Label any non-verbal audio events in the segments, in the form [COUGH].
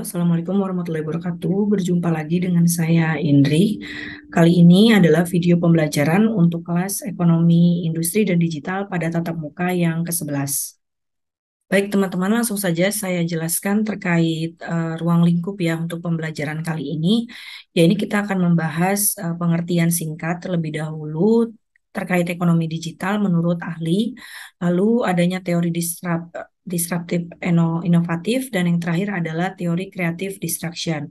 Assalamualaikum warahmatullahi wabarakatuh. Berjumpa lagi dengan saya Indri. Kali ini adalah video pembelajaran untuk kelas ekonomi industri dan digital pada tatap muka yang ke-11. Baik teman-teman, langsung saja saya jelaskan terkait uh, ruang lingkup ya untuk pembelajaran kali ini. Ya ini kita akan membahas uh, pengertian singkat terlebih dahulu terkait ekonomi digital menurut ahli, lalu adanya teori disrupt, disruptif, inovatif dan yang terakhir adalah teori kreatif destruction.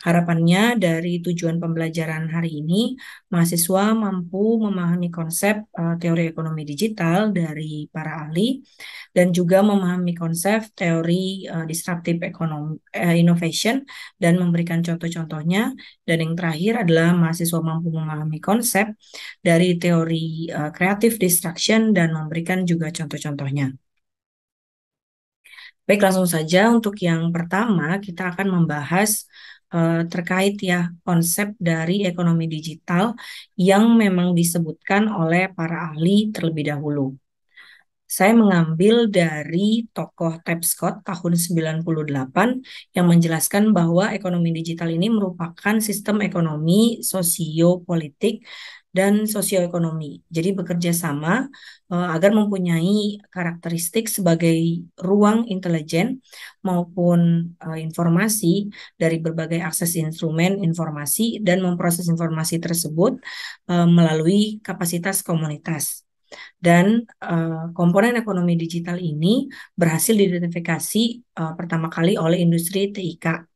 Harapannya dari tujuan pembelajaran hari ini, mahasiswa mampu memahami konsep uh, teori ekonomi digital dari para ahli dan juga memahami konsep teori uh, disruptive economy, uh, eh, innovation dan memberikan contoh-contohnya. Dan yang terakhir adalah mahasiswa mampu memahami konsep dari teori uh, creative destruction dan memberikan juga contoh-contohnya. Baik, langsung saja untuk yang pertama kita akan membahas uh, terkait ya konsep dari ekonomi digital yang memang disebutkan oleh para ahli terlebih dahulu. Saya mengambil dari tokoh Tab Scott tahun 98 yang menjelaskan bahwa ekonomi digital ini merupakan sistem ekonomi sosio politik dan sosioekonomi. Jadi bekerja sama uh, agar mempunyai karakteristik sebagai ruang intelijen maupun uh, informasi dari berbagai akses instrumen informasi dan memproses informasi tersebut uh, melalui kapasitas komunitas. Dan uh, komponen ekonomi digital ini berhasil diidentifikasi uh, pertama kali oleh industri TIK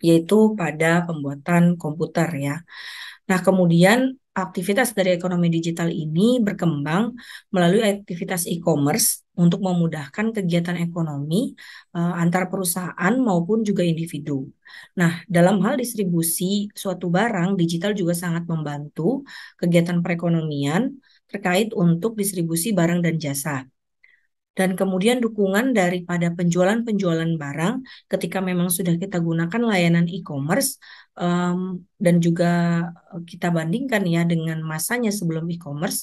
yaitu pada pembuatan komputer ya. Nah, kemudian aktivitas dari ekonomi digital ini berkembang melalui aktivitas e-commerce untuk memudahkan kegiatan ekonomi uh, antar perusahaan maupun juga individu. Nah, dalam hal distribusi suatu barang, digital juga sangat membantu kegiatan perekonomian terkait untuk distribusi barang dan jasa dan kemudian dukungan daripada penjualan-penjualan barang ketika memang sudah kita gunakan layanan e-commerce um, dan juga eh, kita bandingkan ya dengan masanya sebelum e-commerce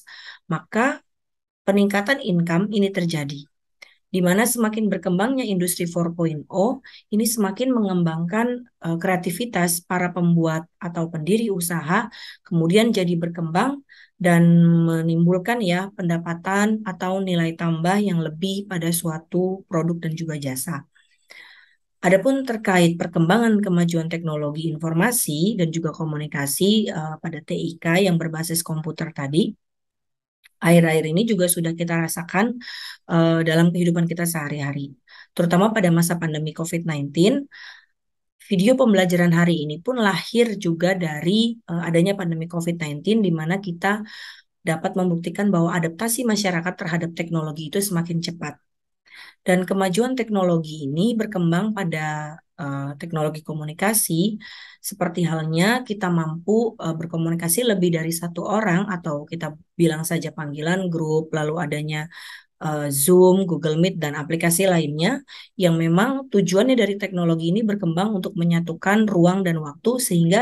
maka peningkatan income ini terjadi di mana semakin berkembangnya industri 4.0, ini semakin mengembangkan uh, kreativitas para pembuat atau pendiri usaha, kemudian jadi berkembang dan menimbulkan ya pendapatan atau nilai tambah yang lebih pada suatu produk dan juga jasa. Adapun terkait perkembangan kemajuan teknologi informasi dan juga komunikasi uh, pada TIK yang berbasis komputer tadi, air-air ini juga sudah kita rasakan uh, dalam kehidupan kita sehari-hari. Terutama pada masa pandemi COVID-19, video pembelajaran hari ini pun lahir juga dari uh, adanya pandemi COVID-19 di mana kita dapat membuktikan bahwa adaptasi masyarakat terhadap teknologi itu semakin cepat. Dan kemajuan teknologi ini berkembang pada Eh, teknologi komunikasi, seperti halnya kita mampu uh, berkomunikasi lebih dari satu orang atau kita bilang saja panggilan grup, lalu adanya uh, Zoom, Google Meet, dan aplikasi lainnya yang memang tujuannya dari teknologi ini berkembang untuk menyatukan ruang dan waktu sehingga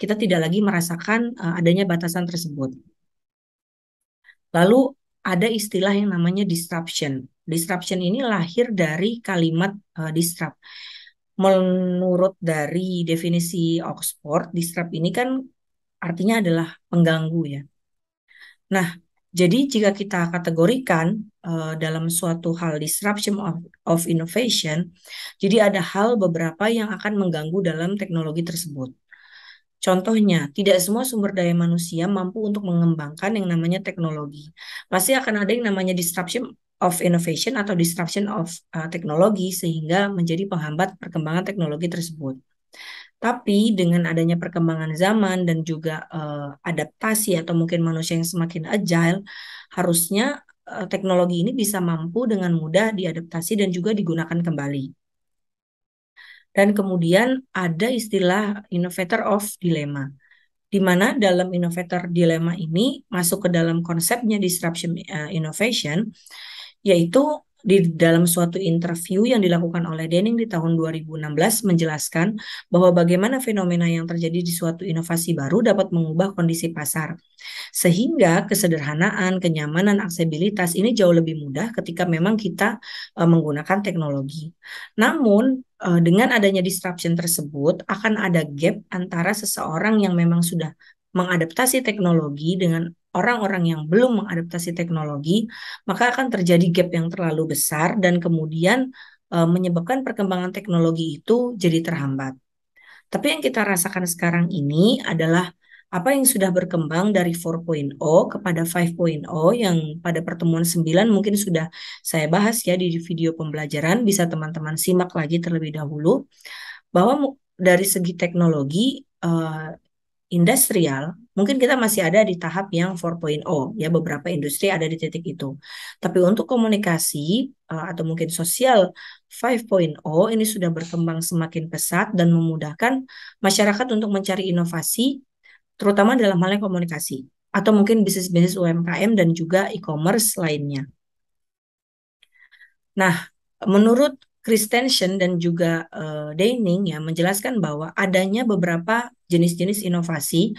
kita tidak lagi merasakan uh, adanya batasan tersebut. Lalu ada istilah yang namanya disruption. Disruption ini lahir dari kalimat uh, disrupt menurut dari definisi Oxford, disrupt ini kan artinya adalah pengganggu ya. Nah, jadi jika kita kategorikan uh, dalam suatu hal disruption of, of innovation, jadi ada hal beberapa yang akan mengganggu dalam teknologi tersebut. Contohnya, tidak semua sumber daya manusia mampu untuk mengembangkan yang namanya teknologi. Pasti akan ada yang namanya disruption of innovation atau disruption of uh, teknologi sehingga menjadi penghambat perkembangan teknologi tersebut. Tapi dengan adanya perkembangan zaman dan juga uh, adaptasi atau mungkin manusia yang semakin agile, harusnya uh, teknologi ini bisa mampu dengan mudah diadaptasi dan juga digunakan kembali. Dan kemudian ada istilah innovator of dilemma, di mana dalam innovator dilemma ini masuk ke dalam konsepnya disruption uh, innovation yaitu di dalam suatu interview yang dilakukan oleh Denning di tahun 2016 menjelaskan bahwa bagaimana fenomena yang terjadi di suatu inovasi baru dapat mengubah kondisi pasar. Sehingga kesederhanaan, kenyamanan, aksesibilitas ini jauh lebih mudah ketika memang kita uh, menggunakan teknologi. Namun uh, dengan adanya disruption tersebut akan ada gap antara seseorang yang memang sudah mengadaptasi teknologi dengan orang-orang yang belum mengadaptasi teknologi, maka akan terjadi gap yang terlalu besar dan kemudian e, menyebabkan perkembangan teknologi itu jadi terhambat. Tapi yang kita rasakan sekarang ini adalah apa yang sudah berkembang dari 4.0 kepada 5.0 yang pada pertemuan 9 mungkin sudah saya bahas ya di video pembelajaran bisa teman-teman simak lagi terlebih dahulu bahwa dari segi teknologi uh, industrial mungkin kita masih ada di tahap yang 4.0 ya beberapa industri ada di titik itu. Tapi untuk komunikasi eh, atau mungkin sosial 5.0 ini sudah berkembang semakin pesat dan memudahkan masyarakat untuk mencari inovasi terutama dalam hal yang komunikasi atau mungkin bisnis-bisnis UMKM dan juga e-commerce lainnya. Nah, menurut Christensen dan juga uh, eh, Deining ya menjelaskan bahwa adanya beberapa jenis-jenis inovasi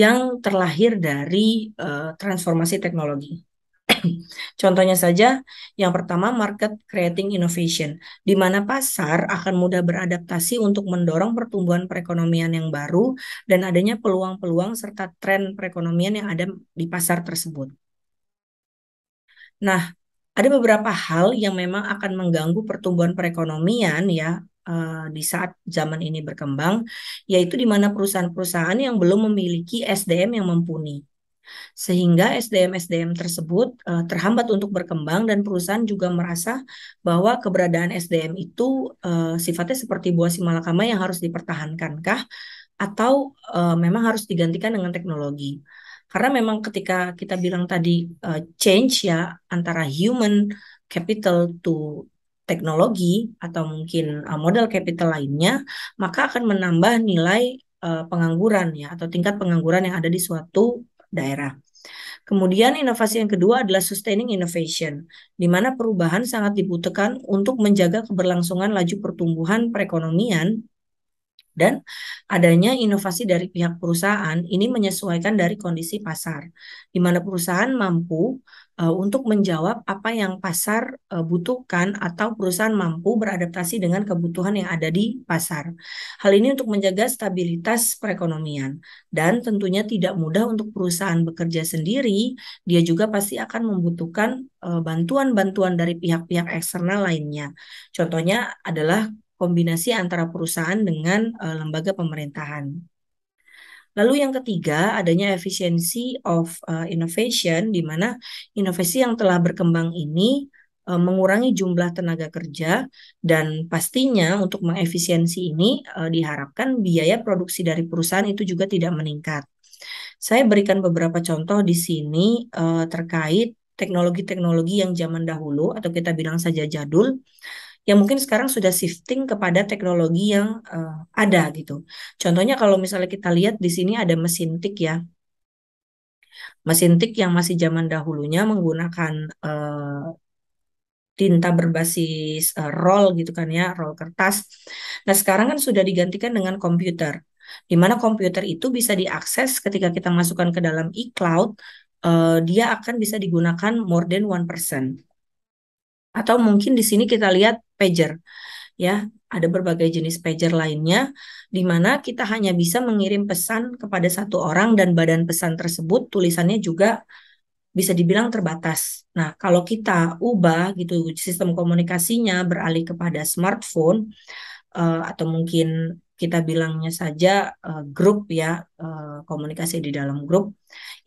yang terlahir dari uh, transformasi teknologi. [CLEARS THROAT] Contohnya saja, yang pertama market creating innovation, di mana pasar akan mudah beradaptasi untuk mendorong pertumbuhan perekonomian yang baru dan adanya peluang-peluang serta tren perekonomian yang ada di pasar tersebut. Nah, ada beberapa hal yang memang akan mengganggu pertumbuhan perekonomian ya eh, di saat zaman ini berkembang, yaitu di mana perusahaan-perusahaan yang belum memiliki SDM yang mumpuni. Sehingga SDM-SDM tersebut uh, terhambat untuk berkembang dan perusahaan juga merasa bahwa keberadaan SDM itu uh, sifatnya seperti buah simalakama yang harus dipertahankankah atau uh, memang harus digantikan dengan teknologi. Karena memang ketika kita bilang tadi uh, change ya antara human capital to teknologi atau mungkin uh, modal capital lainnya, maka akan menambah nilai uh, pengangguran ya atau tingkat pengangguran yang ada di suatu daerah. Kemudian inovasi yang kedua adalah sustaining innovation, di mana perubahan sangat dibutuhkan untuk menjaga keberlangsungan laju pertumbuhan perekonomian dan adanya inovasi dari pihak perusahaan ini menyesuaikan dari kondisi pasar, di mana perusahaan mampu uh, untuk menjawab apa yang pasar uh, butuhkan atau perusahaan mampu beradaptasi dengan kebutuhan yang ada di pasar. Hal ini untuk menjaga stabilitas perekonomian dan tentunya tidak mudah untuk perusahaan bekerja sendiri, dia juga pasti akan membutuhkan eh, bantuan-bantuan uh, dari pihak-pihak eksternal lainnya. Contohnya adalah kombinasi antara perusahaan dengan uh, lembaga pemerintahan. Lalu yang ketiga adanya efisiensi of uh, innovation di mana inovasi yang telah berkembang ini uh, mengurangi jumlah tenaga kerja dan pastinya untuk mengefisiensi ini uh, diharapkan biaya produksi dari perusahaan itu juga tidak meningkat. Saya berikan beberapa contoh di sini uh, terkait teknologi-teknologi yang zaman dahulu atau kita bilang saja jadul yang mungkin sekarang sudah shifting kepada teknologi yang uh, ada gitu. Contohnya kalau misalnya kita lihat di sini ada mesin tik ya. Mesin tik yang masih zaman dahulunya menggunakan uh, tinta berbasis uh, roll gitu kan ya, roll kertas. Nah, sekarang kan sudah digantikan dengan komputer. Di mana komputer itu bisa diakses ketika kita masukkan ke dalam e uh, dia akan bisa digunakan more than one person. Atau mungkin di sini kita lihat pager. Ya, ada berbagai jenis pager lainnya di mana kita hanya bisa mengirim pesan kepada satu orang dan badan pesan tersebut tulisannya juga bisa dibilang terbatas. Nah, kalau kita ubah gitu sistem komunikasinya beralih kepada smartphone uh, atau mungkin kita bilangnya saja uh, grup ya uh, komunikasi di dalam grup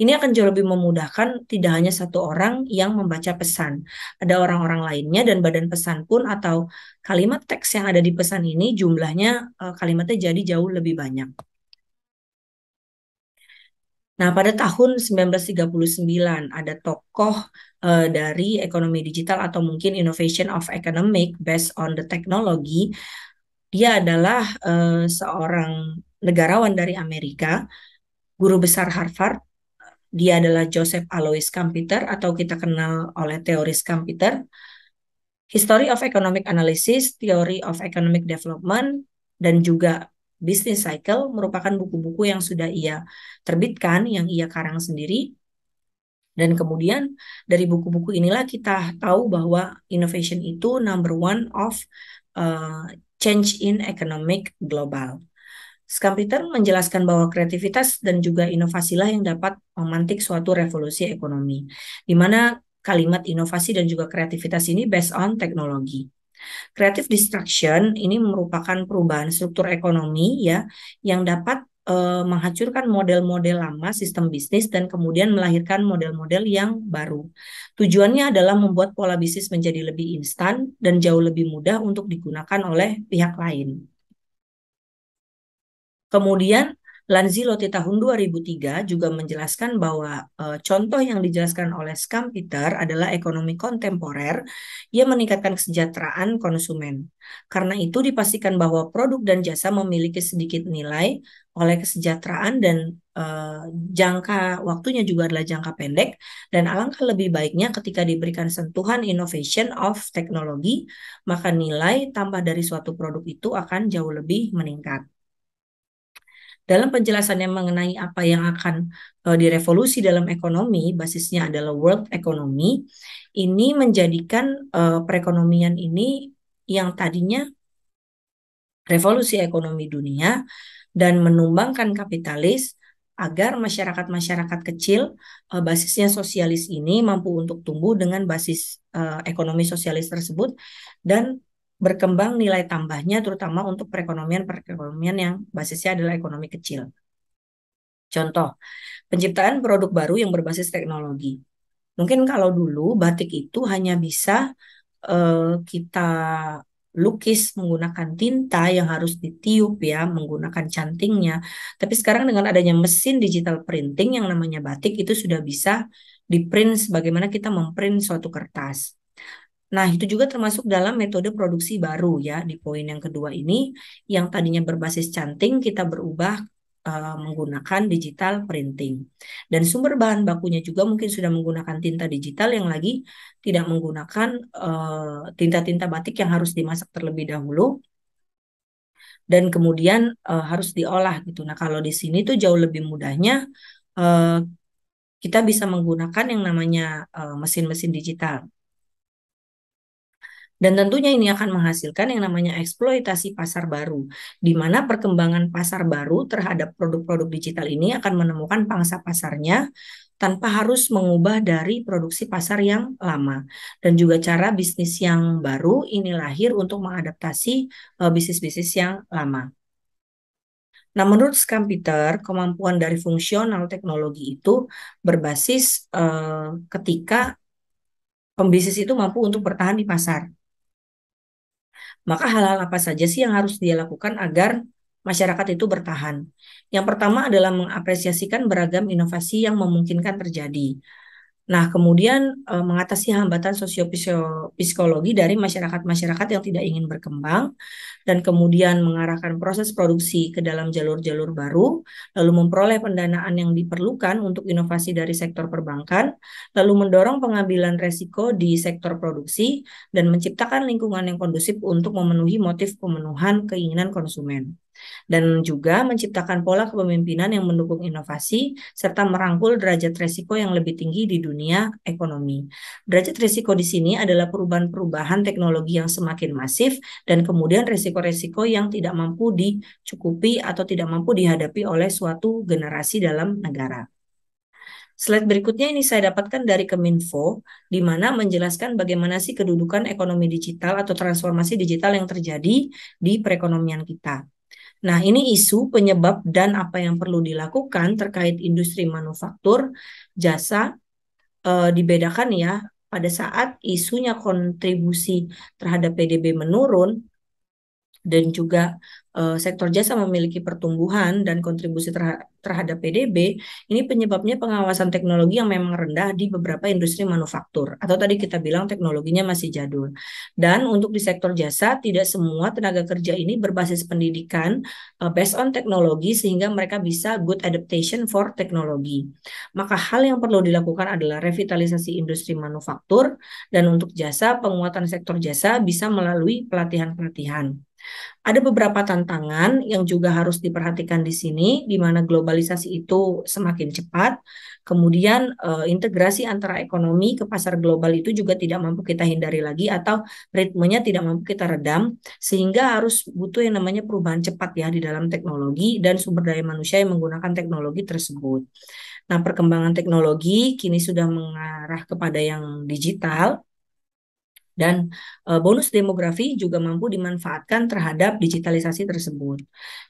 ini akan jauh lebih memudahkan tidak hanya satu orang yang membaca pesan ada orang-orang lainnya dan badan pesan pun atau kalimat teks yang ada di pesan ini jumlahnya uh, kalimatnya jadi jauh lebih banyak. Nah, pada tahun 1939 ada tokoh dari ekonomi digital atau mungkin innovation of economic based on the technology dia adalah uh, seorang negarawan dari Amerika, guru besar Harvard. Dia adalah Joseph Alois Kampeter atau kita kenal oleh teoris Kampeter. History of Economic Analysis, Theory of Economic Development, dan juga Business Cycle merupakan buku-buku yang sudah ia terbitkan, yang ia karang sendiri. Dan kemudian dari buku-buku inilah kita tahu bahwa innovation itu number one of uh, Change in Economic Global. Skampeter menjelaskan bahwa kreativitas dan juga inovasilah yang dapat memantik suatu revolusi ekonomi, di mana kalimat inovasi dan juga kreativitas ini based on teknologi. Creative destruction ini merupakan perubahan struktur ekonomi ya yang dapat uh, menghancurkan model-model lama sistem bisnis dan kemudian melahirkan model-model yang baru. Tujuannya adalah membuat pola bisnis menjadi lebih instan dan jauh lebih mudah untuk digunakan oleh pihak lain. Kemudian Lanzillotti tahun 2003 juga menjelaskan bahwa e, contoh yang dijelaskan oleh Peter adalah ekonomi kontemporer yang meningkatkan kesejahteraan konsumen. Karena itu dipastikan bahwa produk dan jasa memiliki sedikit nilai oleh kesejahteraan dan e, jangka waktunya juga adalah jangka pendek dan alangkah lebih baiknya ketika diberikan sentuhan innovation of teknologi maka nilai tambah dari suatu produk itu akan jauh lebih meningkat. Dalam penjelasannya mengenai apa yang akan uh, direvolusi dalam ekonomi, basisnya adalah world economy, ini menjadikan uh, perekonomian ini yang tadinya revolusi ekonomi dunia dan menumbangkan kapitalis agar masyarakat-masyarakat kecil uh, basisnya sosialis ini mampu untuk tumbuh dengan basis uh, ekonomi sosialis tersebut dan berkembang nilai tambahnya terutama untuk perekonomian-perekonomian yang basisnya adalah ekonomi kecil. Contoh, penciptaan produk baru yang berbasis teknologi. Mungkin kalau dulu batik itu hanya bisa uh, kita lukis menggunakan tinta yang harus ditiup ya, menggunakan cantingnya. Tapi sekarang dengan adanya mesin digital printing yang namanya batik itu sudah bisa di-print sebagaimana kita memprint suatu kertas Nah, itu juga termasuk dalam metode produksi baru ya di poin yang kedua ini yang tadinya berbasis canting kita berubah eh, menggunakan digital printing. Dan sumber bahan bakunya juga mungkin sudah menggunakan tinta digital yang lagi tidak menggunakan eh, tinta-tinta uh, batik yang harus dimasak terlebih dahulu dan kemudian uh, harus diolah gitu. Nah, kalau di sini tuh jauh lebih mudahnya uh, kita bisa menggunakan yang namanya mesin-mesin uh, mesin -mesin digital. Dan tentunya ini akan menghasilkan yang namanya eksploitasi pasar baru, di mana perkembangan pasar baru terhadap produk-produk digital ini akan menemukan pangsa pasarnya tanpa harus mengubah dari produksi pasar yang lama. Dan juga cara bisnis yang baru ini lahir untuk mengadaptasi eh, bisnis-bisnis yang lama. Nah, menurut Peter kemampuan dari fungsional teknologi itu berbasis eh, ketika pembisnis itu mampu untuk bertahan di pasar. Maka hal-hal apa saja sih yang harus dia lakukan agar masyarakat itu bertahan? Yang pertama adalah mengapresiasikan beragam inovasi yang memungkinkan terjadi. Nah, kemudian e, mengatasi hambatan sosiopsikologi dari masyarakat-masyarakat yang tidak ingin berkembang dan kemudian mengarahkan proses produksi ke dalam jalur-jalur baru, lalu memperoleh pendanaan yang diperlukan untuk inovasi dari sektor perbankan, lalu mendorong pengambilan resiko di sektor produksi dan menciptakan lingkungan yang kondusif untuk memenuhi motif pemenuhan keinginan konsumen dan juga menciptakan pola kepemimpinan yang mendukung inovasi serta merangkul derajat risiko yang lebih tinggi di dunia ekonomi. Derajat risiko di sini adalah perubahan-perubahan teknologi yang semakin masif dan kemudian risiko-risiko yang tidak mampu dicukupi atau tidak mampu dihadapi oleh suatu generasi dalam negara. Slide berikutnya ini saya dapatkan dari Keminfo, di mana menjelaskan bagaimana sih kedudukan ekonomi digital atau transformasi digital yang terjadi di perekonomian kita. Nah, ini isu penyebab dan apa yang perlu dilakukan terkait industri manufaktur jasa e, dibedakan ya pada saat isunya kontribusi terhadap PDB menurun dan juga uh, sektor jasa memiliki pertumbuhan dan kontribusi terha terhadap PDB, ini penyebabnya pengawasan teknologi yang memang rendah di beberapa industri manufaktur atau tadi kita bilang teknologinya masih jadul. Dan untuk di sektor jasa, tidak semua tenaga kerja ini berbasis pendidikan uh, based on teknologi sehingga mereka bisa good adaptation for teknologi. Maka hal yang perlu dilakukan adalah revitalisasi industri manufaktur dan untuk jasa penguatan sektor jasa bisa melalui pelatihan-pelatihan. Ada beberapa tantangan yang juga harus diperhatikan di sini, di mana globalisasi itu semakin cepat, kemudian eh, integrasi antara ekonomi ke pasar global itu juga tidak mampu kita hindari lagi atau ritmenya tidak mampu kita redam, sehingga harus butuh yang namanya perubahan cepat ya di dalam teknologi dan sumber daya manusia yang menggunakan teknologi tersebut. Nah, perkembangan teknologi kini sudah mengarah kepada yang digital dan eh, bonus demografi juga mampu dimanfaatkan terhadap digitalisasi tersebut.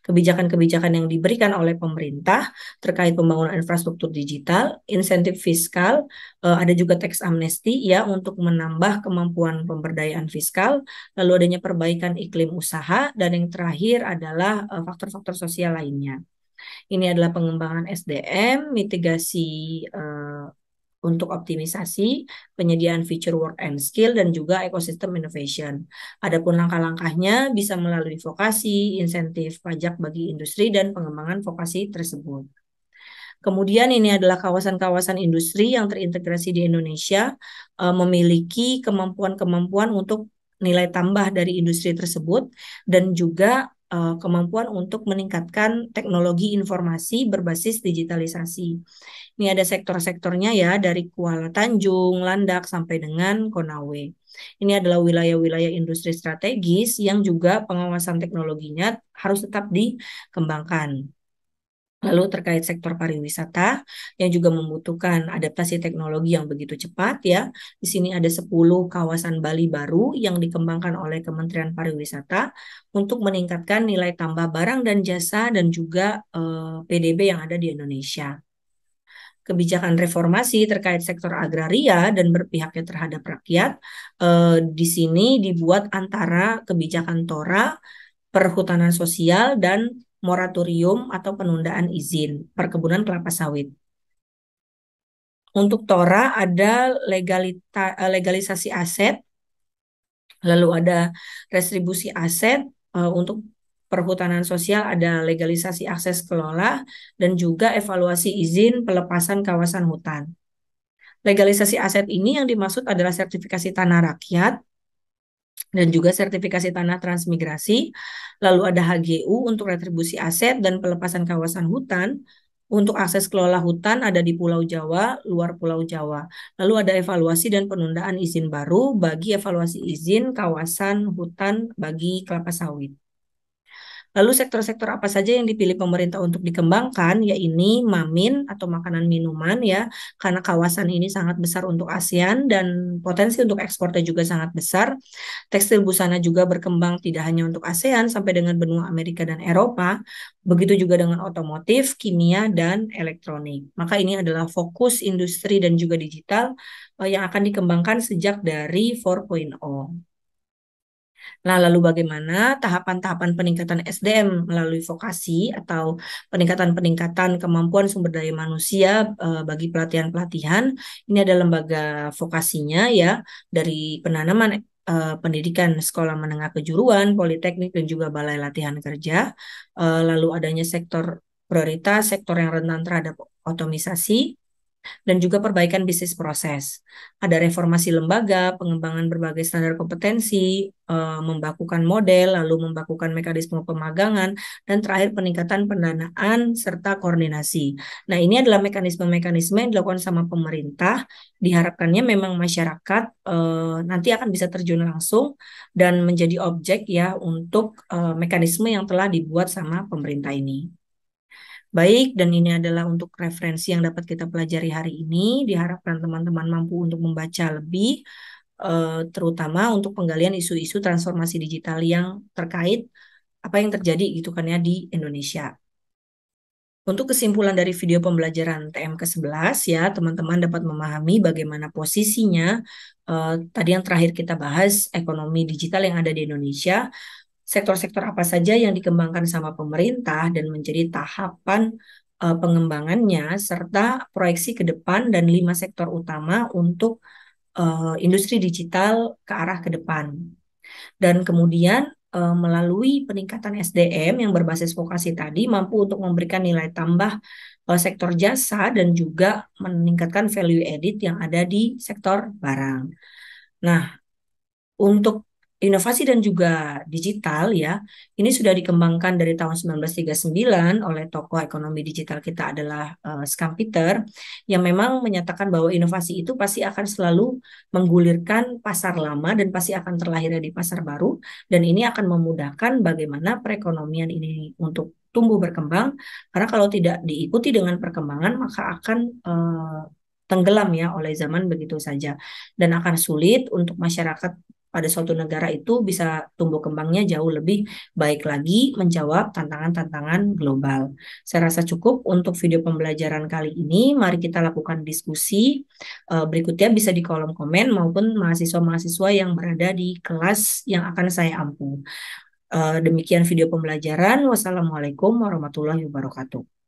Kebijakan-kebijakan yang diberikan oleh pemerintah terkait pembangunan infrastruktur digital, insentif fiskal, eh, ada juga teks amnesti ya untuk menambah kemampuan pemberdayaan fiskal, lalu adanya perbaikan iklim usaha, dan yang terakhir adalah eh, faktor-faktor sosial lainnya. Ini adalah pengembangan SDM, mitigasi eh, untuk optimisasi penyediaan feature, work and skill dan juga ekosistem innovation. Adapun langkah-langkahnya bisa melalui vokasi, insentif pajak bagi industri dan pengembangan vokasi tersebut. Kemudian ini adalah kawasan-kawasan industri yang terintegrasi di Indonesia e, memiliki kemampuan-kemampuan untuk nilai tambah dari industri tersebut dan juga uh, kemampuan untuk meningkatkan teknologi informasi berbasis digitalisasi. Ini ada sektor-sektornya ya dari Kuala Tanjung, Landak sampai dengan Konawe. Ini adalah wilayah-wilayah industri strategis yang juga pengawasan teknologinya harus tetap dikembangkan. Lalu terkait sektor pariwisata yang juga membutuhkan adaptasi teknologi yang begitu cepat ya. Di sini ada 10 kawasan Bali baru yang dikembangkan oleh Kementerian Pariwisata untuk meningkatkan nilai tambah barang dan jasa dan juga eh, PDB yang ada di Indonesia. Kebijakan reformasi terkait sektor agraria dan berpihaknya terhadap rakyat eh, di sini dibuat antara kebijakan Tora, perhutanan sosial dan moratorium atau penundaan izin perkebunan kelapa sawit. Untuk Tora ada legalita, eh, legalisasi aset, lalu ada restribusi aset, eh, untuk perhutanan sosial ada legalisasi akses kelola, dan juga evaluasi izin pelepasan kawasan hutan. Legalisasi aset ini yang dimaksud adalah sertifikasi tanah rakyat, dan juga sertifikasi tanah transmigrasi, lalu ada HGU untuk retribusi aset dan pelepasan kawasan hutan. Untuk akses kelola hutan ada di Pulau Jawa, luar Pulau Jawa. Lalu ada evaluasi dan penundaan izin baru bagi evaluasi izin kawasan hutan bagi kelapa sawit. Lalu sektor-sektor apa saja yang dipilih pemerintah untuk dikembangkan? Ya ini mamin atau makanan minuman ya, karena kawasan ini sangat besar untuk ASEAN dan potensi untuk ekspornya juga sangat besar. Tekstil busana juga berkembang tidak hanya untuk ASEAN sampai dengan benua Amerika dan Eropa, begitu juga dengan otomotif, kimia, dan elektronik. Maka ini adalah fokus industri dan juga digital eh, yang akan dikembangkan sejak dari 4.0. Nah, lalu bagaimana tahapan-tahapan peningkatan SDM melalui vokasi atau peningkatan-peningkatan kemampuan sumber daya manusia e, bagi pelatihan-pelatihan? Ini ada lembaga vokasinya ya dari penanaman e, pendidikan sekolah menengah kejuruan, politeknik dan juga balai latihan kerja. E, lalu adanya sektor prioritas, sektor yang rentan terhadap otomisasi, dan juga perbaikan bisnis proses. Ada reformasi lembaga, pengembangan berbagai standar kompetensi, eh, membakukan model, lalu membakukan mekanisme pemagangan, dan terakhir peningkatan pendanaan serta koordinasi. Nah, ini adalah mekanisme-mekanisme yang dilakukan sama pemerintah. Diharapkannya memang masyarakat eh, nanti akan bisa terjun langsung dan menjadi objek ya untuk eh, mekanisme yang telah dibuat sama pemerintah ini. Baik, dan ini adalah untuk referensi yang dapat kita pelajari hari ini. Diharapkan teman-teman mampu untuk membaca lebih, eh, terutama untuk penggalian isu-isu transformasi digital yang terkait apa yang terjadi gitu kan ya di Indonesia. Untuk kesimpulan dari video pembelajaran TM ke-11 ya, teman-teman dapat memahami bagaimana posisinya eh, tadi yang terakhir kita bahas ekonomi digital yang ada di Indonesia sektor-sektor apa saja yang dikembangkan sama pemerintah dan menjadi tahapan uh, pengembangannya serta proyeksi ke depan dan lima sektor utama untuk uh, industri digital ke arah ke depan. Dan kemudian uh, melalui peningkatan SDM yang berbasis vokasi tadi mampu untuk memberikan nilai tambah uh, sektor jasa dan juga meningkatkan value added yang ada di sektor barang. Nah, untuk inovasi dan juga digital ya. Ini sudah dikembangkan dari tahun 1939 oleh tokoh ekonomi digital kita adalah uh, Peter yang memang menyatakan bahwa inovasi itu pasti akan selalu menggulirkan pasar lama dan pasti akan terlahir di pasar baru dan ini akan memudahkan bagaimana perekonomian ini untuk tumbuh berkembang karena kalau tidak diikuti dengan perkembangan maka akan uh, tenggelam ya oleh zaman begitu saja dan akan sulit untuk masyarakat pada suatu negara itu bisa tumbuh kembangnya jauh lebih baik lagi menjawab tantangan-tantangan global. Saya rasa cukup untuk video pembelajaran kali ini. Mari kita lakukan diskusi eh, berikutnya bisa di kolom komen maupun mahasiswa-mahasiswa yang berada di kelas yang akan saya ampu. Eh, demikian video pembelajaran. Wassalamualaikum warahmatullahi wabarakatuh.